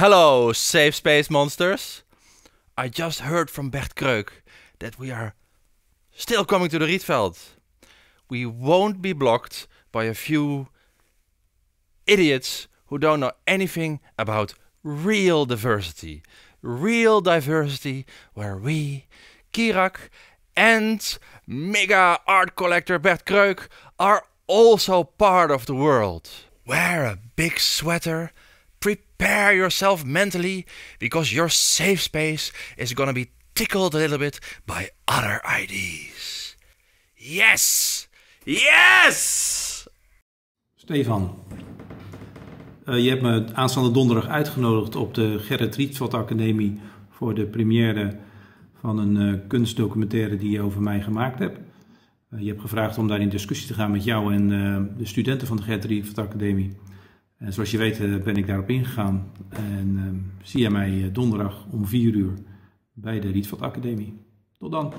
Hello, Safe Space Monsters. I just heard from Bert Kreuk that we are still coming to the Rietveld. We won't be blocked by a few idiots who don't know anything about real diversity. Real diversity where we, Kirak and mega art collector Bert Kreuk are also part of the world. Wear a big sweater prepare yourself mentally because your safe space is going to be tickled a little bit by other ideas. Yes! Yes! Stefan, eh, je hebt me aanstaande donderdag uitgenodigd op de Gerrit Rietveld Academie voor de première van een eh, kunstdocumentaire die je over mij gemaakt hebt. Eh, je hebt gevraagd om daar in discussie te gaan met jou en de studenten van de Gerrit Rietveld Academie. En zoals je weet eh, ben ik daarop ingegaan en ehm, zie je mij eh, donderdag om 4 uur bij de Rietveld Academie. Tot dan!